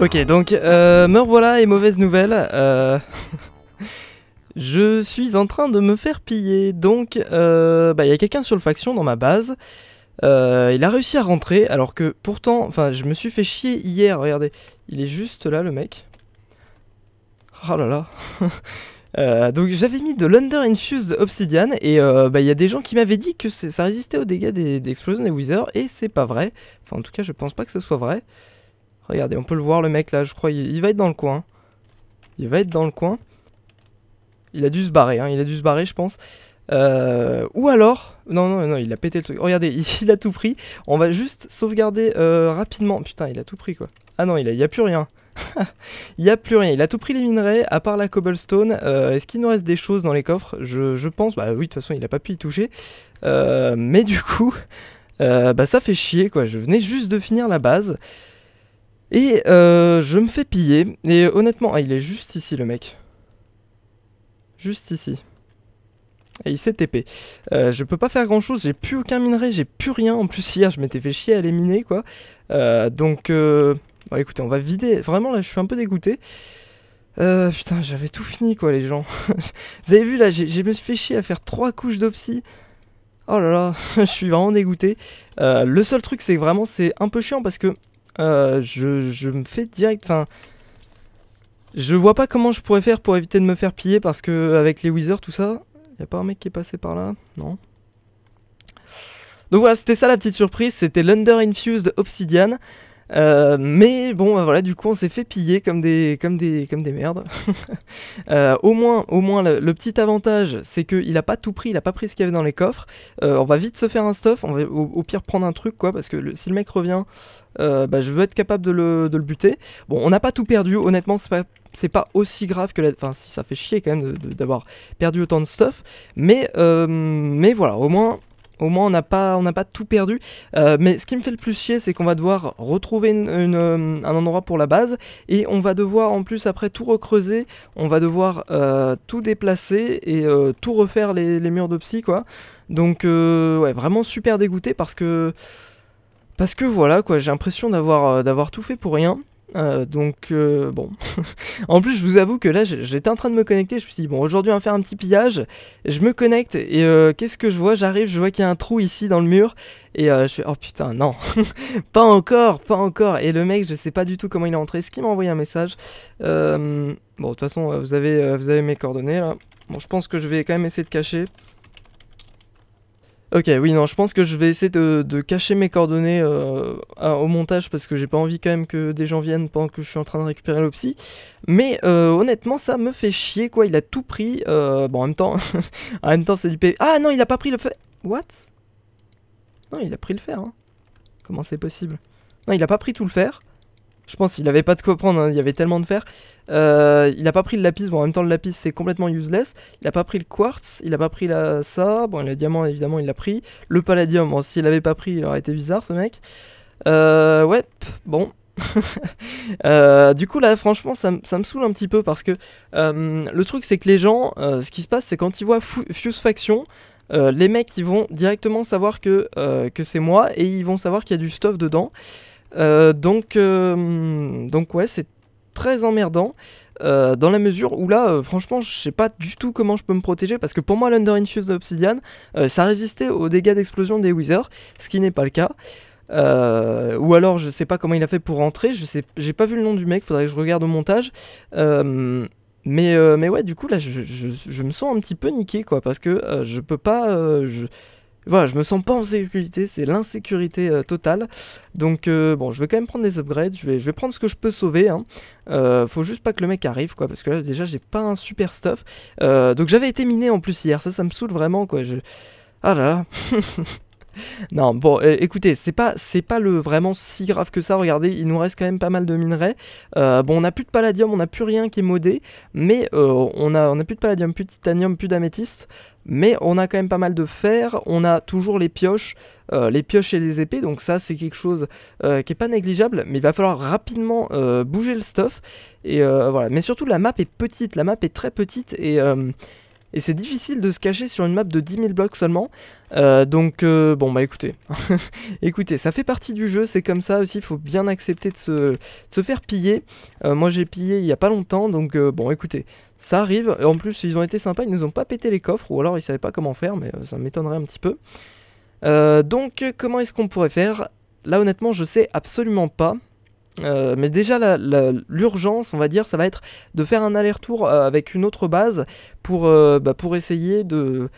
Ok, donc euh, me revoilà et mauvaise nouvelle. Euh, je suis en train de me faire piller, donc euh, bah, il y a quelqu'un sur le faction dans ma base. Euh, il a réussi à rentrer, alors que pourtant, enfin, je me suis fait chier hier, regardez. Il est juste là, le mec. Oh là là. donc j'avais mis de l'Under Infused Obsidian et bah, il y a des gens qui m'avaient dit que ça résistait aux dégâts des, des Explosions des Wizards et c'est pas vrai. Enfin en tout cas je pense pas que ce soit vrai. Regardez, on peut le voir, le mec là, je crois, il, va être dans le coin. Il va être dans le coin. Il a dû se barrer, hein, il a dû se barrer, je pense. Euh, ou alors, non, non, non, il a pété le truc. Regardez, il, a tout pris. On va juste sauvegarder euh, rapidement. Putain, il a tout pris quoi. Ah non, il n'y a, plus rien. il n'y a plus rien. Il a tout pris les minerais, à part la cobblestone. Euh, est-ce qu'il nous reste des choses dans les coffres je, je, pense, bah oui, de toute façon, il n'a pas pu y toucher. mais du coup, bah ça fait chier quoi. Je venais juste de finir la base. Et euh, je me fais piller. Et honnêtement, ah, il est juste ici le mec. Juste ici. Et il s'est TP. Euh, je peux pas faire grand chose, j'ai plus aucun minerai, j'ai plus rien. En plus hier je m'étais fait chier à les miner quoi. Euh, donc écoutez, on va vider. Vraiment là je suis un peu dégoûté. putain, j'avais tout fini quoi, les gens. Vous avez vu là, j'ai me suis fait chier à faire trois couches d'opsi Oh là là, je suis vraiment dégoûté. le seul truc, c'est que vraiment, c'est un peu chiant parce que euh, je, me fais direct. Enfin, je vois pas comment je pourrais faire pour éviter de me faire piller parce que avec les Wizards, tout ça, y a pas un mec qui est passé par là Non. Donc voilà, c'était ça la petite surprise. C'était l'Under Infused Obsidian. Euh, mais bon, bah voilà, du coup, on s'est fait piller comme des, comme des, comme des merdes. Euh, au moins, au moins le, petit avantage, c'est qu'il a pas tout pris, il a pas pris ce qu'il y avait dans les coffres. Euh, on va vite se faire un stuff, on va au, pire prendre un truc, quoi, parce que si le mec revient, bah, je veux être capable de le, buter. Bon, on n'a pas tout perdu, honnêtement, c'est pas aussi grave que la... Enfin, si ça fait chier quand même d'avoir perdu autant de stuff, mais, mais voilà, au moins au moins, on n'a pas, on pas tout perdu. Euh, mais ce qui me fait le plus chier, c'est qu'on va devoir retrouver euh, un endroit pour la base. Et on va devoir, en plus, après tout recreuser. On va devoir euh, tout déplacer et tout refaire les, murs de psy, quoi. Donc, ouais, vraiment super dégoûté parce que. Parce que voilà, quoi, j'ai l'impression d'avoir tout fait pour rien. Euh, donc euh, bon. en plus, je vous avoue que là, j'étais en train de me connecter. Je me suis dit bon, aujourd'hui, on va faire un petit pillage. Je me connecte et euh, qu'est-ce que je vois J'arrive, je vois qu'il y a un trou ici dans le mur et je fais oh putain non, pas encore, pas encore. Et le mec, je sais pas du tout comment il est entré. Est-ce qui m'a envoyé un message Bon, de toute façon, vous avez, vous avez mes coordonnées là. Bon, je pense que je vais quand même essayer de cacher. Ok, oui, non, je pense que je vais essayer de, cacher mes coordonnées euh, au montage parce que j'ai pas envie quand même que des gens viennent pendant que je suis en train de récupérer le Mais euh, honnêtement, ça me fait chier, quoi. Il a tout pris. Euh, bon, en même temps, en même temps, c'est du P. Ah non, il a pas pris le fer. What Non, il a pris le fer. Hein. Comment c'est possible Non, il a pas pris tout le fer. Je pense qu'il avait pas de quoi prendre, hein, il y avait tellement de fer. Euh, il n'a pas pris le lapis, bon en même temps le lapis c'est complètement useless. Il n'a pas pris le quartz, il n'a pas pris la, ça, bon le diamant évidemment il l'a pris. Le palladium, bon s'il l'avait pas pris il aurait été bizarre ce mec. Euh, ouais, bon. Euh, du coup là franchement ça, me saoule un petit peu parce que le truc c'est que les gens, ce qui se passe c'est quand ils voient Fuse Faction, les mecs ils vont directement savoir que, que c'est moi et ils vont savoir qu'il y a du stuff dedans. Euh, donc, euh, donc ouais, c'est très emmerdant. Euh, dans la mesure où là, franchement, je sais pas du tout comment je peux me protéger, parce que pour moi, l'Under Infuse Obsidian, ça résistait aux dégâts d'explosion des Wizards, ce qui n'est pas le cas. ou alors, je sais pas comment il a fait pour rentrer, je sais, j'ai pas vu le nom du mec, faudrait que je regarde au montage. mais, mais ouais, du coup, là, je, me sens un petit peu niqué, quoi, parce que je peux pas. Je, voilà, je me sens pas en sécurité, c'est l'insécurité euh, totale. Donc euh, bon, je vais quand même prendre des upgrades, je vais, je vais prendre ce que je peux sauver. Hein. Euh, faut juste pas que le mec arrive, quoi, parce que là déjà j'ai pas un super stuff. donc j'avais été miné en plus hier, ça, ça me saoule vraiment, quoi. Ah là là Non, bon, écoutez, c'est pas, c'est pas le vraiment si grave que ça. Regardez, il nous reste quand même pas mal de minerais. bon, on n'a plus de palladium, on n'a plus rien qui est modé, mais on a, on a plus de palladium, plus de titanium, plus d'améthyste mais on a quand même pas mal de fer, on a toujours les pioches, euh, les pioches et les épées, donc ça c'est quelque chose euh, qui est pas négligeable, mais il va falloir rapidement euh, bouger le stuff, et voilà, mais surtout la map est petite, la map est très petite, et et c'est difficile de se cacher sur une map de 10 000 blocs seulement. Euh, donc euh, bon bah écoutez, écoutez, ça fait partie du jeu, c'est comme ça aussi, il faut bien accepter de se, faire piller. Euh, moi j'ai pillé il n'y a pas longtemps, donc bon écoutez, ça arrive. En plus ils ont été sympas, ils nous ont pas pété les coffres, ou alors ils savaient pas comment faire, mais ça m'étonnerait un petit peu. donc comment est-ce qu'on pourrait faire Là honnêtement je sais absolument pas. Euh, mais déjà, l'urgence, on va dire, ça va être de faire un aller-retour euh, avec une autre base pour, euh, bah, pour essayer de,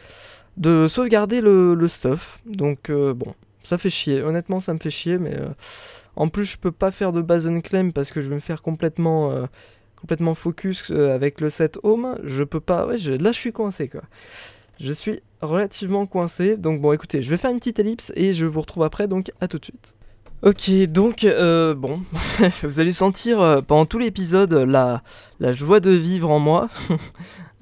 de sauvegarder le, stuff. Donc, bon, ça fait chier. Honnêtement, ça me fait chier, mais en plus, je peux pas faire de base unclaim parce que je vais me faire complètement. complètement focus avec le set home, je peux pas... Ouais, là je suis coincé quoi. Je suis relativement coincé, donc bon écoutez, je vais faire une petite ellipse et je vous retrouve après, donc à tout de suite. Ok, donc euh, bon, vous allez sentir euh, pendant tout l'épisode la, la joie de vivre en moi.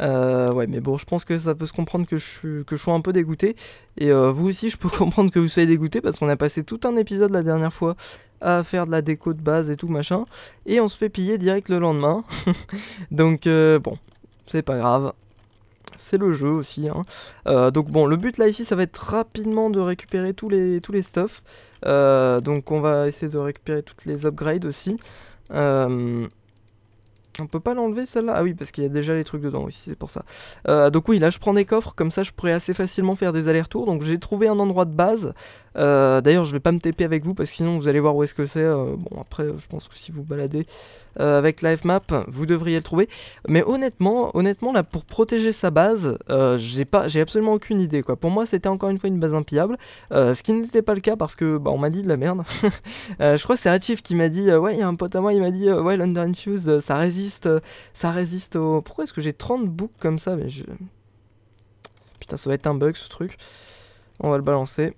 Euh, ouais, mais bon, je pense que ça peut se comprendre que je, que je sois un peu dégoûté. Et vous aussi, je peux comprendre que vous soyez dégoûté parce qu'on a passé tout un épisode la dernière fois à faire de la déco de base et tout machin. Et on se fait piller direct le lendemain. donc bon, c'est pas grave, c'est le jeu aussi. Hein. Euh, donc bon, le but là ici, ça va être rapidement de récupérer tous les, tous les stuffs. Euh, donc on va essayer de récupérer toutes les upgrades aussi. Euh, on peut pas l'enlever celle-là Ah oui, parce qu'il y a déjà les trucs dedans aussi, c'est pour ça. Euh, donc oui, là je prends des coffres, comme ça je pourrais assez facilement faire des allers-retours. Donc j'ai trouvé un endroit de base. Euh, d'ailleurs, je vais pas me TP avec vous, parce que sinon vous allez voir où est-ce que c'est. Euh, bon, après, je pense que si vous baladez avec la fmap map vous devriez le trouver. Mais honnêtement, honnêtement là, pour protéger sa base, j'ai j'ai absolument aucune idée. quoi. Pour moi, c'était encore une fois une base impiable, ce qui n'était pas le cas parce que bah, on m'a dit de la merde. je crois que c'est Hachif qui m'a dit, ouais, il y a un pote à moi, il m'a dit, ouais, l'Under ça résiste euh, ça résiste au... Pourquoi est-ce que j'ai 30 boucs comme ça Mais je... Putain, ça va être un bug ce truc. On va le balancer.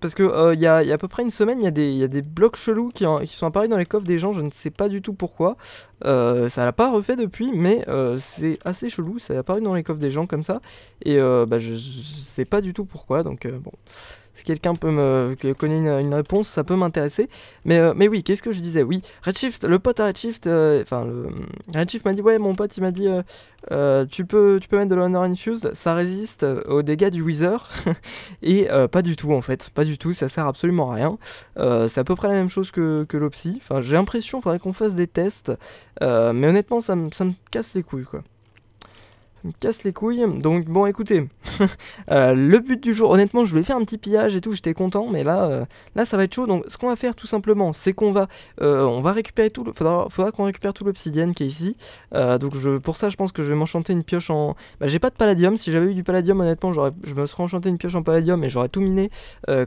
Parce que euh, il y, a à peu près une semaine, il y, y, a des blocs chelous qui, sont apparus dans les coffres des gens, je ne sais pas du tout pourquoi. Euh, ça l'a pas refait depuis, mais c'est assez chelou, ça est apparu dans les coffres des gens comme ça. Et bah, je, ne sais pas du tout pourquoi, donc bon si quelqu'un peut me connaît une, réponse, ça peut m'intéresser. Mais, euh, oui, qu'est-ce que je disais Oui, Redshift, le pote à Redshift, euh, enfin, Redshift m'a dit Ouais, mon pote, il m'a dit euh, tu, peux, tu peux mettre de l'Honor Infused, ça résiste aux dégâts du Wither. et pas du tout, en fait, pas du tout, ça sert absolument à rien. c'est à peu près la même chose que, l'Opsy. Enfin, j'ai l'impression, faudrait qu'on fasse des tests. mais honnêtement, ça me casse les couilles, quoi me casse les couilles. Donc bon, écoutez, euh, le but du jour, honnêtement, je voulais faire un petit pillage et tout, j'étais content, mais là, euh, là, ça va être chaud. Donc ce qu'on va faire tout simplement, c'est qu'on va, euh, on va récupérer tout. Le... Faudra, qu'on récupère tout l'obsidienne qui est ici. donc je, pour ça, je pense que je vais m'enchanter une pioche en. Bah, j'ai pas de palladium. Si j'avais eu du palladium, honnêtement, je me serais enchanté une pioche en palladium et j'aurais tout miné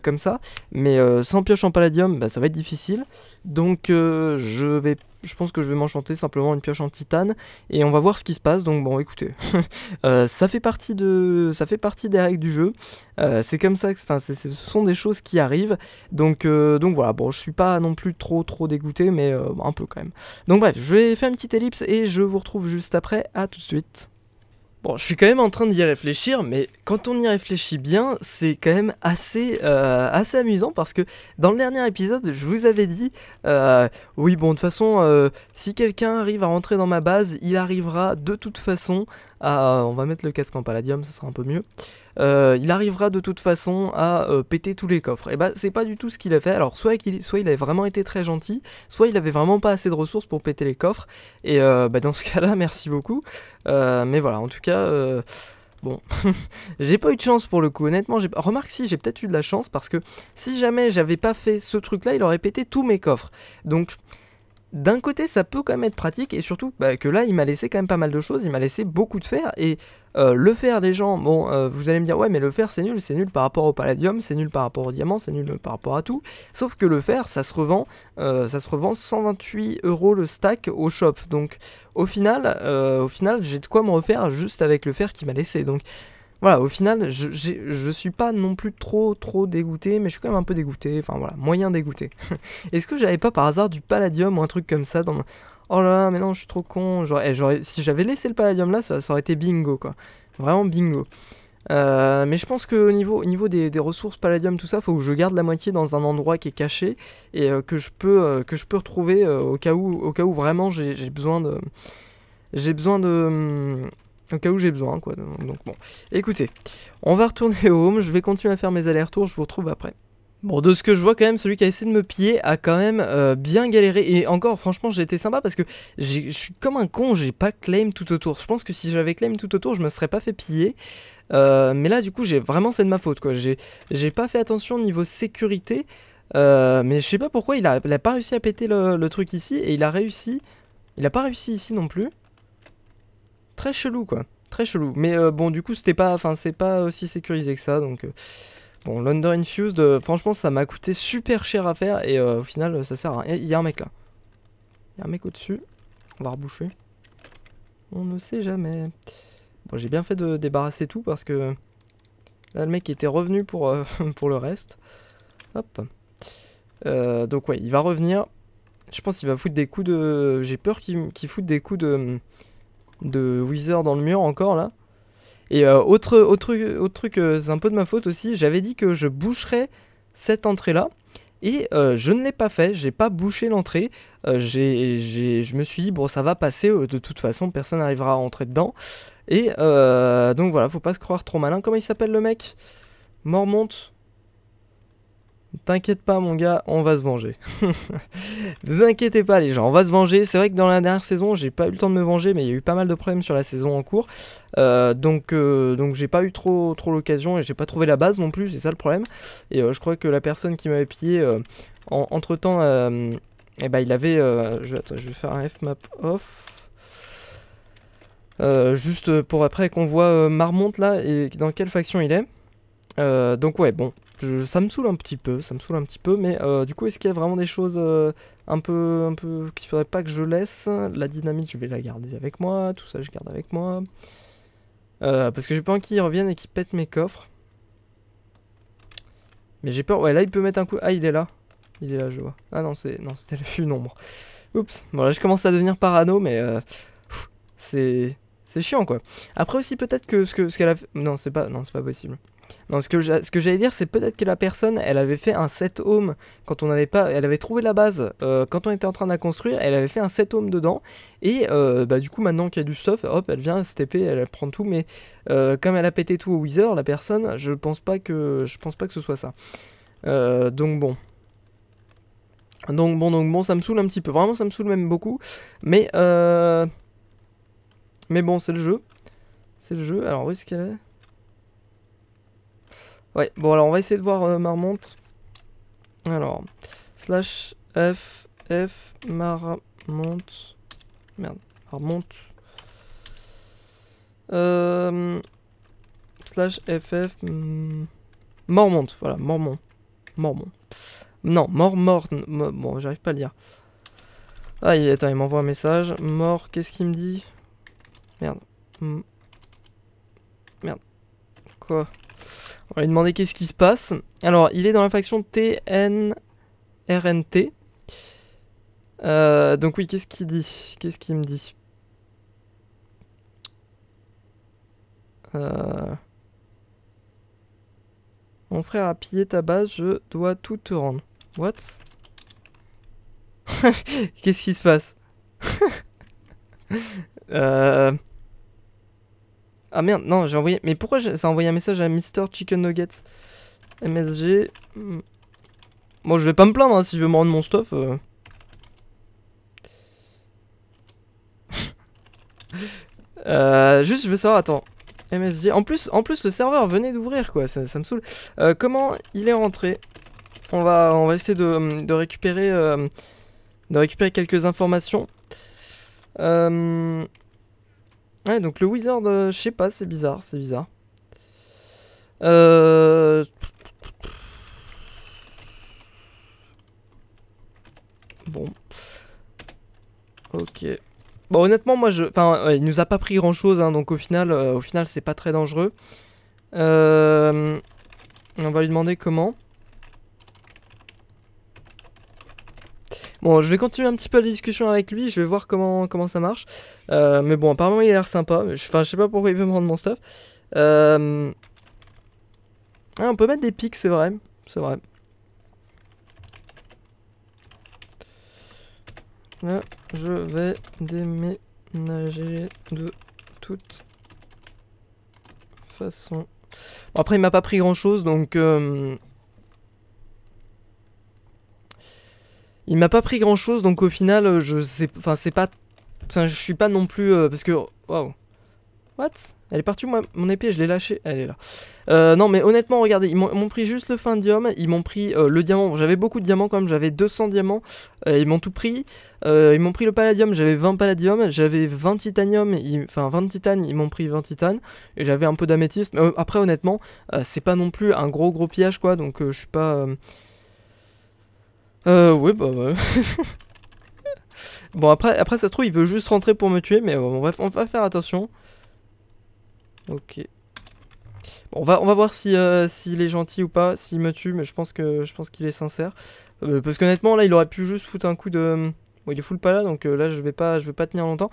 comme ça. Mais sans pioche en palladium, bah, ça va être difficile. Donc je vais je pense que je vais m'enchanter simplement une pioche en titane et on va voir ce qui se passe. Donc bon, écoutez, euh, ça fait partie de, ça fait partie des règles du jeu. Euh, c'est comme ça, enfin, ce sont des choses qui arrivent. Donc euh, donc voilà, bon, je suis pas non plus trop trop dégoûté, mais un peu quand même. Donc bref, je vais faire une petite ellipse et je vous retrouve juste après. À tout de suite. Bon, je suis quand même en train d'y réfléchir, mais quand on y réfléchit bien, c'est quand même assez, euh, assez amusant parce que dans le dernier épisode, je vous avais dit, euh, oui, bon, de toute façon, euh, si quelqu'un arrive à rentrer dans ma base, il arrivera de toute façon. Ah, on va mettre le casque en palladium, ça sera un peu mieux. Euh, il arrivera de toute façon à euh, péter tous les coffres. Et eh bah ben, c'est pas du tout ce qu'il a fait. Alors soit il, soit il avait vraiment été très gentil, soit il avait vraiment pas assez de ressources pour péter les coffres. Et euh, bah, dans ce cas-là, merci beaucoup. mais voilà, en tout cas. Bon, j'ai pas eu de chance pour le coup, honnêtement, j'ai remarque si j'ai peut-être eu de la chance parce que si jamais j'avais pas fait ce truc là, il aurait pété tous mes coffres. Donc d'un côté ça peut quand même être pratique et surtout bah, que là il m'a laissé quand même pas mal de choses, il m'a laissé beaucoup de fer et euh, le fer des gens, bon euh, vous allez me dire ouais mais le fer c'est nul, c'est nul par rapport au palladium, c'est nul par rapport au diamant, c'est nul par rapport à tout, sauf que le fer ça se revend, euh, ça se revend 128 euros le stack au shop donc au final, au final j'ai de quoi me refaire juste avec le fer qu'il m'a laissé donc voilà, au final, je, je, suis pas non plus trop trop dégoûté, mais je suis quand même un peu dégoûté, enfin voilà, moyen dégoûté. Est-ce que j'avais pas par hasard du palladium ou un truc comme ça dans Oh là là, mais non, je suis trop con. Eh, si j'avais laissé le palladium là, ça, aurait été bingo, quoi. Vraiment bingo. Euh, mais je pense qu'au niveau, au niveau des, ressources palladium, tout ça, il faut que je garde la moitié dans un endroit qui est caché et euh, que, je peux, euh, que je peux retrouver au, cas où, au cas où vraiment j'ai besoin de... J'ai besoin de... Hum, au cas où j'ai besoin, quoi. Donc bon, écoutez, on va retourner home, je vais continuer à faire mes allers-retours, je vous retrouve après. Bon, de ce que je vois quand même, celui qui a essayé de me piller a quand même euh, bien galéré. Et encore, franchement, j'ai été sympa parce que je suis comme un con, j'ai pas claim tout autour. Je pense que si j'avais claim tout autour, je me serais pas fait piller. Euh, mais là, du coup, j'ai vraiment c'est de ma faute, quoi. J'ai pas fait attention au niveau sécurité. Euh, mais je sais pas pourquoi, il a, pas réussi à péter le, le, truc ici et il a réussi. Il a pas réussi ici non plus très chelou quoi. Très chelou. Mais euh, bon, du coup, c'était pas, enfin, c'est pas aussi sécurisé que ça. Donc, euh, bon, l'Under Infused, euh, franchement, ça m'a coûté super cher à faire. Et au final, ça sert à rien. Il y a un mec là. Il y a un mec au-dessus. On va reboucher. On ne sait jamais. Bon, j'ai bien fait de débarrasser tout parce que là, le mec était revenu pour, pour le reste. Hop. donc, ouais, il va revenir. Je pense qu'il va foutre des coups de. J'ai peur qu'il qu des coups de de Wizard dans le mur encore là. Et euh, autre, autre, autre truc, c'est euh, un peu de ma faute aussi, j'avais dit que je boucherais cette entrée-là. Et euh, je ne l'ai pas fait, j'ai pas bouché l'entrée. je me suis dit, bon, ça va passer, de toute façon, personne n'arrivera à entrer dedans. Et donc voilà, faut pas se croire trop malin. Comment il s'appelle le mec Mormont T'inquiète pas mon gars, on va se venger. vous inquiétez pas les gens, on va se venger. C'est vrai que dans la dernière saison, j'ai pas eu le temps de me venger, mais il y a eu pas mal de problèmes sur la saison en cours. Euh, donc euh, donc j'ai pas eu trop trop l'occasion et j'ai pas trouvé la base non plus, c'est ça le problème. Et euh, je crois que la personne qui m'avait pillé entre temps, eh ben, il avait... je, attends, je vais faire un F-map off. juste pour après qu'on voit Marmonte là et dans quelle faction il est. donc ouais bon ça me saoule un petit peu, ça me saoule un petit peu, mais euh, du coup, est-ce qu'il y a vraiment des choses euh, un peu, un peu qu'il faudrait pas que je laisse La dynamite, je vais la garder avec moi, tout ça, je garde avec moi. Euh, parce que j'ai peur qu'il revienne et qu'il pète mes coffres. Mais j'ai peur, ouais, là, il peut mettre un coup... Ah, il est là. Il est là, je vois. Ah non, c'est non c'était le nombre. Oups, bon là, je commence à devenir parano, mais c'est... C'est chiant, quoi. Après aussi, peut-être que ce qu'elle ce qu'elle a... Non, c'est pas... Non, c'est pas possible. Non, ce que, j'allais dire, c'est peut-être que la personne, elle avait fait un set home quand on n'avait pas. Elle avait trouvé la base euh, quand on était en train de la construire, elle avait fait un set home dedans. Et euh, bah, du coup, maintenant qu'il y a du stuff, hop, elle vient, STP, elle prend tout. Mais euh, comme elle a pété tout au Wither, la personne, je pense pas que, je pense pas que ce soit ça. donc bon. Donc bon, donc bon, ça me saoule un petit peu. Vraiment, ça me saoule même beaucoup. Mais. Mais bon, c'est le jeu. C'est le jeu. Alors, où est-ce qu'elle est Ouais, bon alors on va essayer de voir euh, marmonte. Alors, slash f, f, marmonte. Merde, marmonte. Euh, slash ff, Marmonte, hmm, voilà, mormon. Mormon. Non, mort, mort, bon j'arrive pas à lire. Ah, il, il m'envoie un message. Mort, qu'est-ce qu'il me dit Merde. Hmm. Merde. Quoi on va lui demander qu'est-ce qui se passe. Alors, il est dans la faction TNRNT. Euh, donc oui, qu'est-ce qu'il dit Qu'est-ce qu'il me dit euh... Mon frère a pillé ta base, je dois tout te rendre. What Qu'est-ce qui se passe euh... Ah merde, non, j'ai envoyé... Mais pourquoi ça a envoyé un message à Mister Chicken Nuggets MSG... Hmm. Bon, je vais pas me plaindre hein, si je veux me rendre mon stuff. Euh. Euh, juste, je veux savoir, attends. MSG... En plus, en plus le serveur venait d'ouvrir, quoi. Ça, me saoule. Euh, comment il est rentré on va, on va essayer de, de récupérer... de récupérer quelques informations. Euh... Ouais, donc le wizard, euh, je sais pas, c'est bizarre, c'est bizarre. Euh, bon. Ok. Bon, honnêtement, moi, je... Enfin, il nous a pas pris grand-chose, hein, donc au final, euh, au final c'est pas très dangereux. On va lui demander comment. Bon, je vais continuer un petit peu la discussion avec lui, je vais voir comment, comment ça marche. Euh, mais bon, apparemment, il a l'air sympa. Enfin, je sais pas pourquoi il veut me rendre mon stuff. Euh, ah, on peut mettre des pics, c'est vrai. C'est vrai. Là, je vais déménager de toute façon. Bon, après, il m'a pas pris grand chose, donc... Euh, Il m'a pas pris grand chose, donc au final, euh, je sais. Enfin, c'est pas. Enfin, je suis pas non plus. Euh, parce que. Waouh. What Elle est partie, moi, mon épée, je l'ai lâchée. Elle est là. Euh, non, mais honnêtement, regardez, ils m'ont pris juste le findium, ils m'ont pris le diamant. J'avais beaucoup de diamants quand même, j'avais 200 diamants. ils m'ont tout pris. ils m'ont pris le palladium, j'avais 20 palladium, j'avais 20 titanium, enfin 20 titanes, ils m'ont pris 20 titanes. Et j'avais un peu d'améthyste. Mais après, honnêtement, c'est pas non plus un gros gros pillage quoi, donc je suis pas. Euh, ouais, bah. Ouais. bon, après, après, ça se trouve, il veut juste rentrer pour me tuer, mais euh, bref, on va faire attention. Ok. Bon, on va, on va voir euh, s'il si, est gentil ou pas, s'il me tue, mais je pense que je qu'il est sincère. parce euh, parce qu'honnêtement, là, il aurait pu juste foutre un coup de. Bon, il est full pas là, donc là, je vais pas, je vais pas tenir longtemps.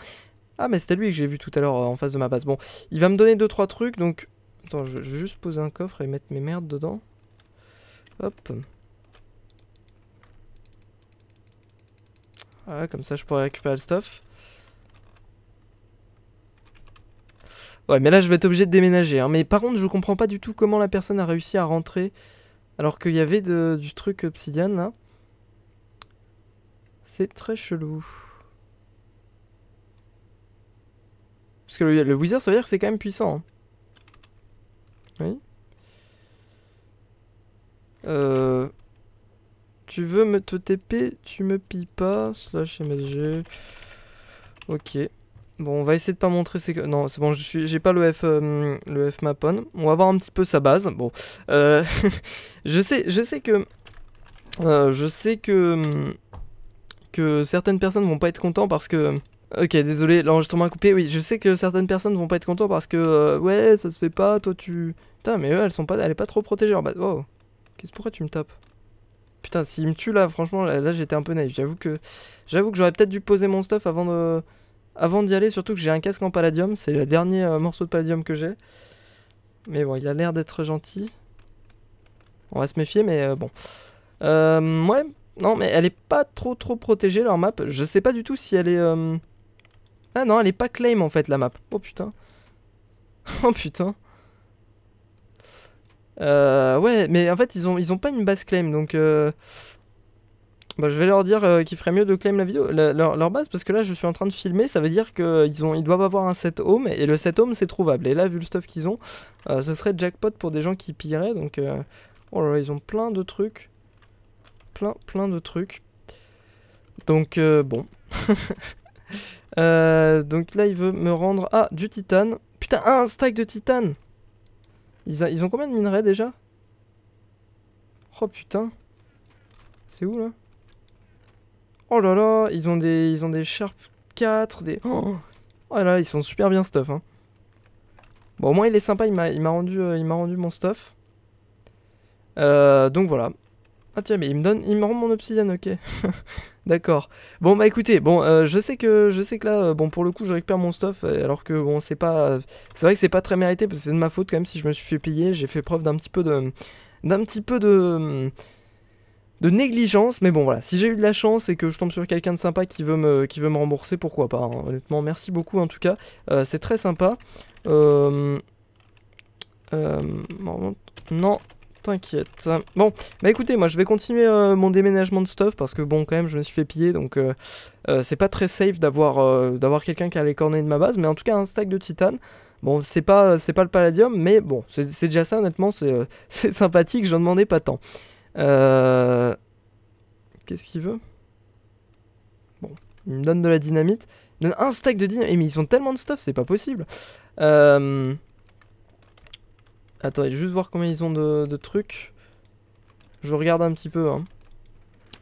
Ah, mais c'était lui que j'ai vu tout à l'heure en face de ma base. Bon, il va me donner 2 trois trucs, donc. Attends, je, je vais juste poser un coffre et mettre mes merdes dedans. Hop. Ouais, comme ça je pourrais récupérer le stuff. Ouais, mais là je vais être obligé de déménager. Hein. Mais par contre, je comprends pas du tout comment la personne a réussi à rentrer alors qu'il y avait du truc obsidian là. C'est très chelou. Parce que le, wizard, ça veut dire que c'est quand même puissant. Hein. Oui. Euh... Tu veux me te TP, tu me pilles pas, slash MSG. Ok. Bon, on va essayer de pas montrer ses... Non, c'est bon, j'ai pas le F, euh, le F Mapon. On va voir un petit peu sa base. Bon, euh, je sais, je sais que, euh, je sais que que certaines personnes vont pas être contents parce que. Ok, désolé, l'enregistrement a coupé. Oui, je sais que certaines personnes vont pas être contents parce que ouais, ça se fait pas. Toi, tu. Putain, mais eux, elles sont pas, Elles est pas trop protégées. En bas. Oh, qu'est-ce pourquoi tu me tapes Putain, s'il me tue là, franchement, là, j'étais un peu naïf. J'avoue que j'avoue que j'aurais peut-être dû poser mon stuff avant de avant d'y aller, surtout que j'ai un casque en palladium, c'est le dernier euh, morceau de palladium que j'ai. Mais bon, il a l'air d'être gentil. On va se méfier, mais euh, bon. Euh, ouais, non, mais elle est pas trop trop protégée leur map. Je sais pas du tout si elle est. Euh, ah non, elle est pas claim en fait la map. Oh putain. oh putain. Euh, ouais, mais en fait, ils ont, ils ont pas une base claim, donc... Euh... Bah, je vais leur dire euh, qu'il ferait mieux de claim la vidéo, leur, leur, base, parce que là, je suis en train de filmer, ça veut dire qu'ils ont, ils doivent avoir un set home, et le set home, c'est trouvable. Et là, vu le stuff qu'ils ont, euh, ce serait jackpot pour des gens qui pilleraient, donc... Euh, oh là là, ils ont plein de trucs. Plein, plein de trucs. Donc, bon... donc là, il veut me rendre... Ah, du titane. Putain, un stack de titane ils, ont combien de minerais déjà Oh putain. C'est où là Oh là là, ils ont des ils ont des sharp 4, des Oh, là oh là, ils sont super bien stuff hein. Bon, au moins il est sympa, il m'a rendu euh, il m'a rendu mon stuff. Euh, donc voilà. Ah tiens, mais il me donne il me rend mon obsidienne, OK. D'accord. Bon bah écoutez, bon euh, je sais que je sais que là euh, bon pour le coup je récupère mon stuff euh, alors que bon c'est pas c'est vrai que c'est pas très mérité parce que c'est de ma faute quand même si je me suis fait payer, j'ai fait preuve d'un petit peu de d'un petit peu de de négligence, mais bon voilà, si j'ai eu de la chance et que je tombe sur quelqu'un de sympa qui veut me, qui veut me rembourser, pourquoi pas, hein. honnêtement, merci beaucoup en tout cas, c'est très sympa. Euh... Euh... Non, T'inquiète. Bon, bah écoutez, moi je vais continuer euh, mon déménagement de stuff parce que bon, quand même, je me suis fait piller, donc euh, euh, c'est pas très safe d'avoir d'avoir quelqu'un qui a les cornets de ma base, mais en tout cas un stack de titane. Bon, c'est pas c'est pas le palladium, mais bon, c'est déjà ça. Honnêtement, c'est sympathique. J'en demandais pas tant. Qu'est-ce qu'il veut Bon, il me donne de la dynamite. Il me donne un stack de dynamite. Eh, mais ils ont tellement de stuff, c'est pas possible. Euh... Attendez, juste voir combien ils ont de, trucs. Je regarde un petit peu. Hein.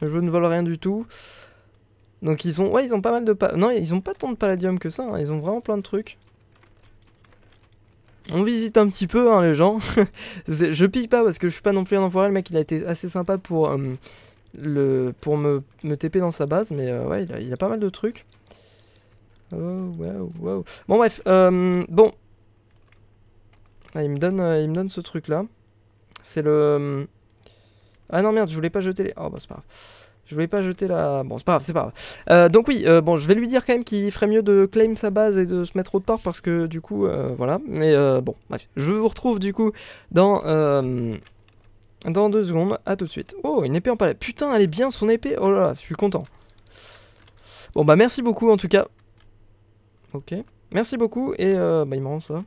Je ne vole rien du tout. Donc ils ont... Ouais, ils ont pas mal de... Pa... Non, ils ont pas tant de palladium que ça. Hein. Ils ont vraiment plein de trucs. On visite un petit peu, hein, les gens. je pique pas parce que je suis pas non plus un enfoiré. Le mec, il a été assez sympa pour, euh, le, pour me, TP dans sa base. Mais euh, ouais, il a, a, pas mal de trucs. Oh, wow, wow. Bon, bref. Euh, bon, ah, il me donne, euh, il me donne ce truc là. C'est le... Euh, ah non merde, je voulais pas jeter les... Oh bah c'est pas grave. Je voulais pas jeter la... Bon c'est pas grave, c'est pas grave. Euh, donc oui, bon je vais lui dire quand même qu'il ferait mieux de claim sa base et de se mettre au part parce que du coup, voilà. Mais bon, Je vous retrouve du coup dans... Dans deux secondes, à tout de suite. Oh, une épée en palais. Putain, elle est bien son épée. Oh là là, je suis content. Bon bah merci beaucoup en tout cas. Ok. Merci beaucoup et bah il me rend ça.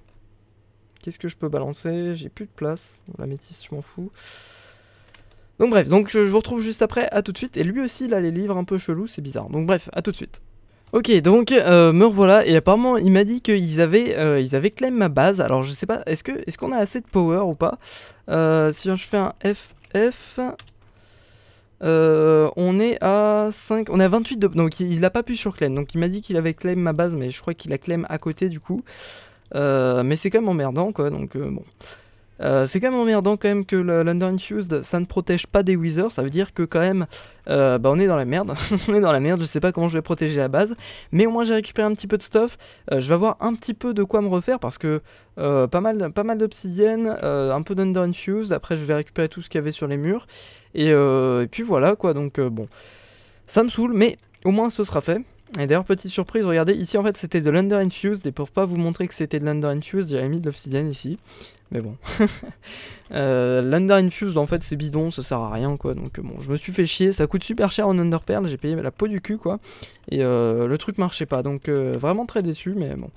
Qu'est-ce que je peux balancer J'ai plus de place. La métisse, je m'en fous. Donc bref, donc euh, je, vous retrouve juste après, à tout de suite. Et lui aussi, il a les livres un peu chelous, c'est bizarre. Donc bref, à tout de suite. Ok, donc euh, me revoilà, et apparemment il m'a dit qu'ils avaient, euh, ils avaient claim ma base, alors je sais pas, est-ce que est-ce qu'on a assez de power ou pas Si je fais un FF, on est à 5, on est à 28 de... Donc il, n'a pas pu sur claim, donc il m'a dit qu'il avait claim ma base, mais je crois qu'il a claim à côté du coup. Euh, mais c'est quand même emmerdant, quoi, donc euh, bon. Euh, c'est quand même emmerdant quand même que l'Under Infused ça ne protège pas des Withers, ça veut dire que quand même bah on est dans la merde, on est dans la merde, je sais pas comment je vais protéger la base, mais au moins j'ai récupéré un petit peu de stuff, je vais avoir un petit peu de quoi me refaire parce que pas mal, pas mal d'obsidienne, un peu d'Under Infused, après je vais récupérer tout ce qu'il y avait sur les murs, et puis voilà quoi, donc bon, ça me saoule, mais au moins ce sera fait. Et d'ailleurs, petite surprise, regardez, ici en fait c'était de l'Under Infused, et pour pas vous montrer que c'était de l'Under Infused, j'ai mis de l'obsidienne ici. Mais bon. Euh, l'Under Infused en fait c'est bidon, ça sert à rien quoi, donc euh, bon, je me suis fait chier, ça coûte super cher en Under j'ai payé la peau du cul quoi, et euh, le truc marchait pas, donc vraiment très déçu, mais bon.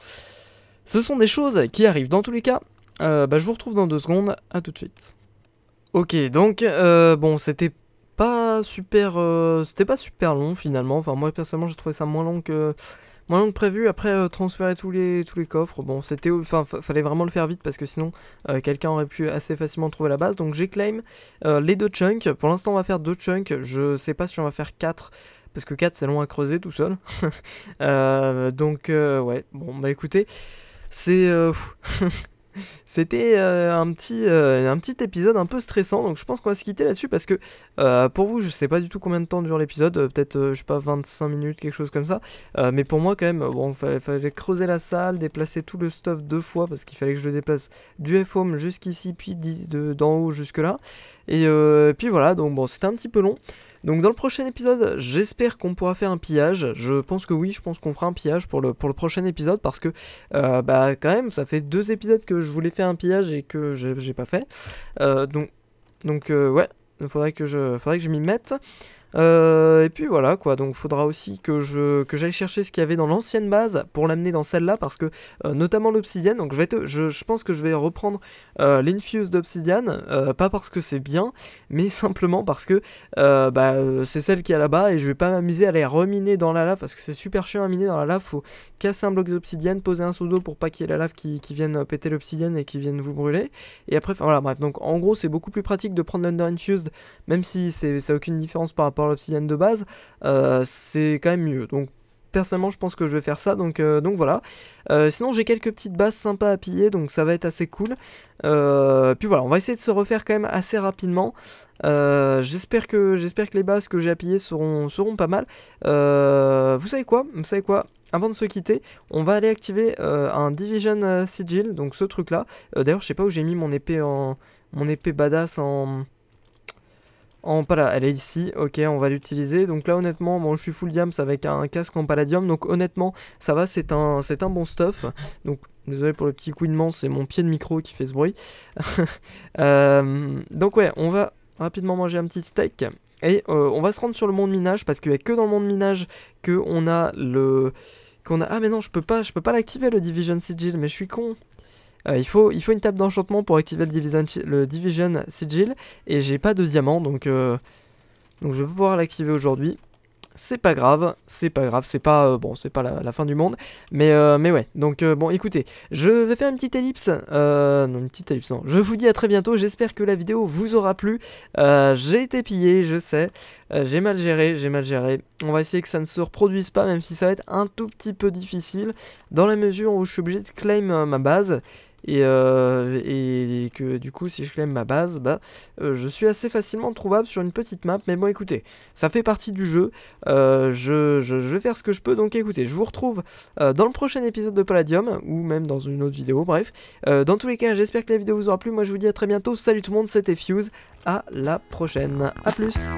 Ce sont des choses qui arrivent, dans tous les cas, bah, je vous retrouve dans deux secondes, à tout de suite. Ok, donc, bon, c'était pas super, euh, c'était pas super long finalement. Enfin moi personnellement j'ai trouvé ça moins long que moins long prévu. Après euh, transférer tous les tous les coffres, bon c'était, enfin fallait vraiment le faire vite parce que sinon euh, quelqu'un aurait pu assez facilement trouver la base. Donc j'ai les deux chunks. Pour l'instant on va faire deux chunks. Je sais pas si on va faire quatre parce que quatre c'est long à creuser tout seul. donc ouais bon bah écoutez c'est C'était euh, un, petit, euh, un petit épisode un peu stressant, donc je pense qu'on va se quitter là-dessus parce que euh, pour vous, je sais pas du tout combien de temps dure l'épisode, peut-être, je sais pas, 25 minutes, quelque chose comme ça. mais pour moi, quand même, bon, fallait, fallait creuser la salle, déplacer tout le stuff deux fois parce qu'il fallait que je le déplace du f jusqu'ici, puis d'en haut jusque-là. Et puis voilà, donc bon, c'était un petit peu long. Donc dans le prochain épisode, j'espère qu'on pourra faire un pillage. Je pense que oui, je pense qu'on fera un pillage pour le, pour le prochain épisode parce que euh, bah quand même, ça fait deux épisodes que je voulais faire un pillage et que j'ai pas fait. Euh, donc donc euh, ouais, il faudrait que je, faudrait que je m'y mette. Euh, et puis voilà quoi, donc faudra aussi que je que j'aille chercher ce qu'il y avait dans l'ancienne base pour l'amener dans celle-là parce que euh, notamment l'obsidienne. Donc je vais je, pense que je vais reprendre l'infused euh, l'infuse d'obsidienne, pas parce que c'est bien, mais simplement parce que bah, c'est celle qui est là-bas et je vais pas m'amuser à les reminer dans la lave parce que c'est super chiant à miner dans la lave. Faut casser un bloc d'obsidienne, poser un sous d'eau pour pas qu'il y ait la lave qui, qui vienne péter l'obsidienne et qui vienne vous brûler. Et après, voilà bref. Donc en gros c'est beaucoup plus pratique de prendre l'under infused, même si c'est ça aucune différence par rapport l'obsidienne de base, euh, c'est quand même mieux. Donc personnellement je pense que je vais faire ça donc, euh, donc voilà euh, sinon j'ai quelques petites bases sympas à piller donc ça va être assez cool puis voilà on va essayer de se refaire quand même assez rapidement j'espère que j'espère que les bases que j'ai à piller seront, seront pas mal vous savez quoi vous savez quoi avant de se quitter, on va aller activer un Division Sigil, donc ce truc là. D'ailleurs, je sais pas où j'ai mis mon épée en mon épée badass en en là, Elle est ici, ok, on va l'utiliser. Donc là, honnêtement, moi je suis full diams avec un casque en palladium. Donc honnêtement, ça va, c'est un, un bon stuff. Donc Désolé pour le petit couinement, c'est mon pied de micro qui fait ce bruit. Euh, donc ouais, on va rapidement manger un petit steak. Et euh, on va se rendre sur le monde minage parce qu'il n'y a que dans le monde minage qu'on a le... qu'on a... Ah mais non, je peux pas, je peux pas l'activer le Division Sigil, mais je suis con. Euh, il, faut, il faut une table d'enchantement pour activer le Division, le Division Sigil. Et j'ai pas de diamant, donc, euh, donc je vais pouvoir l'activer aujourd'hui. C'est pas grave, c'est pas grave, c'est pas, euh, bon, c'est pas la, fin du monde. Mais, mais ouais, donc bon, écoutez, je vais faire une petite ellipse. non, une petite ellipse, non. Je vous dis à très bientôt, j'espère que la vidéo vous aura plu. j'ai été pillé, je sais. j'ai mal géré, j'ai mal géré. On va essayer que ça ne se reproduise pas, même si ça va être un tout petit peu difficile. Dans la mesure où je suis obligé de claim ma base. Euh, et, que du coup si je claim ma base bah euh, je suis assez facilement trouvable sur une petite map mais bon écoutez ça fait partie du jeu euh, je, vais faire ce que je peux donc écoutez je vous retrouve dans le prochain épisode de Palladium ou même dans une autre vidéo bref dans tous les cas j'espère que la vidéo vous aura plu moi je vous dis à très bientôt salut tout le monde c'était Fuse à la prochaine à plus